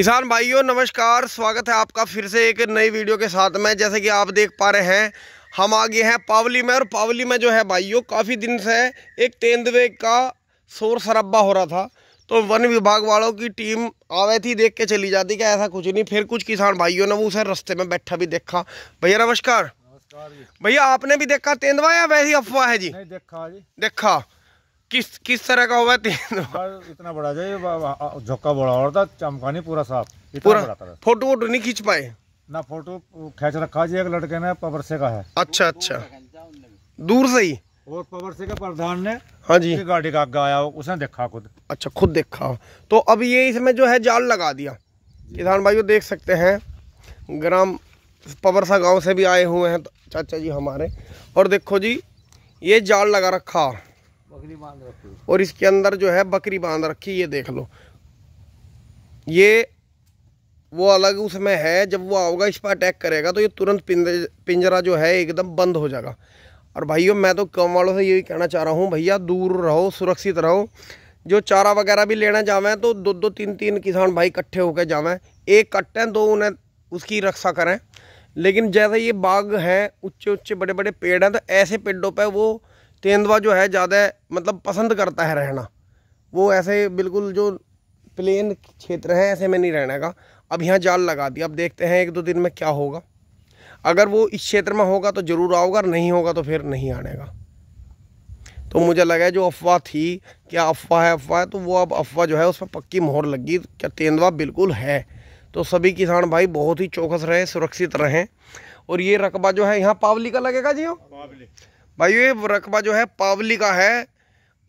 किसान भाइयों नमस्कार स्वागत है आपका फिर से एक नई वीडियो के साथ में जैसे कि आप देख पा रहे हैं हम आगे हैं पावली में और पावली में जो है भाइयों काफ़ी दिन से एक तेंदुए का शोर शराबा हो रहा था तो वन विभाग वालों की टीम आवे थी देख के चली जाती क्या ऐसा कुछ नहीं फिर कुछ किसान भाइयों ने वो उसे रस्ते में बैठा भी देखा भैया नमस्कार भैया आपने भी देखा तेंदुआ या वैसी अफवाह है जी नहीं देखा जी देखा किस किस तरह का होगा इतना बड़ा जाए झोंका बड़ा और था चमकानी पूरा साफ पूरा फोटो वोटो नहीं खींच पाए ना फोटो खेच रखा जी एक लड़के ने पवर से का है अच्छा अच्छा दूर से ही और पवर से का प्रधान ने हाँ जी गाड़ी का आया उसने देखा खुद अच्छा खुद देखा तो अब ये इसमें जो है जाल लगा दिया किसान भाई देख सकते हैं ग्राम पवरसा गांव से भी आए हुए हैं तो चाचा जी हमारे और देखो जी ये जाल लगा रखा बकरी बांध रखी और इसके अंदर जो है बकरी बांध रखी ये देख लो ये वो अलग उसमें है जब वो आओगा इस पर अटैक करेगा तो ये तुरंत पिंजरा जो है एकदम बंद हो जाएगा और भाइयों मैं तो कम वालों से यही कहना चाह रहा हूँ भैया दूर रहो सुरक्षित रहो जो चारा वगैरह भी लेना जावें तो दो दो तीन तीन किसान भाई इकट्ठे होकर जावें एक कट्टें दो उन्हें उसकी रक्षा करें लेकिन जैसे ये बाघ हैं उच्चे उच्चे बड़े बड़े पेड़ हैं तो ऐसे पेड़ों पर पे वो तेंदुआ जो है ज़्यादा मतलब पसंद करता है रहना वो ऐसे बिल्कुल जो प्लेन क्षेत्र है ऐसे में नहीं रहने का अब यहाँ जाल लगा दिया अब देखते हैं एक दो दिन में क्या होगा अगर वो इस क्षेत्र में होगा तो ज़रूर आओगे और नहीं होगा तो फिर नहीं आने का तो मुझे लगा जो अफवाह थी क्या अफवाह है अफवाह है तो वो अब अफवाह जो है उस पर पक्की मोहर लगी क्या तेंदुआ बिल्कुल है तो सभी किसान भाई बहुत ही चौकस रहे सुरक्षित रहें और ये रकबा जो है यहाँ पावली का लगेगा जी पावली भाई ये रकबा जो है पावली का है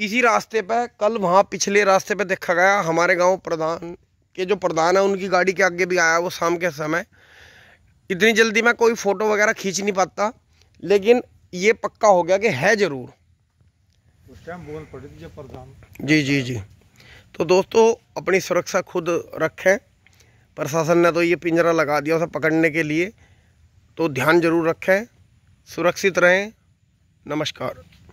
इसी रास्ते पे कल वहाँ पिछले रास्ते पे देखा गया हमारे गांव प्रधान के जो प्रधान है उनकी गाड़ी के आगे भी आया वो शाम के समय इतनी जल्दी मैं कोई फ़ोटो वगैरह खींच नहीं पाता लेकिन ये पक्का हो गया कि है ज़रूर उस टाइम बोल पड़ी जो प्रधान जी जी जी तो दोस्तों अपनी सुरक्षा खुद रखें प्रशासन ने तो ये पिंजरा लगा दिया उसे पकड़ने के लिए तो ध्यान जरूर रखें सुरक्षित रहें नमस्कार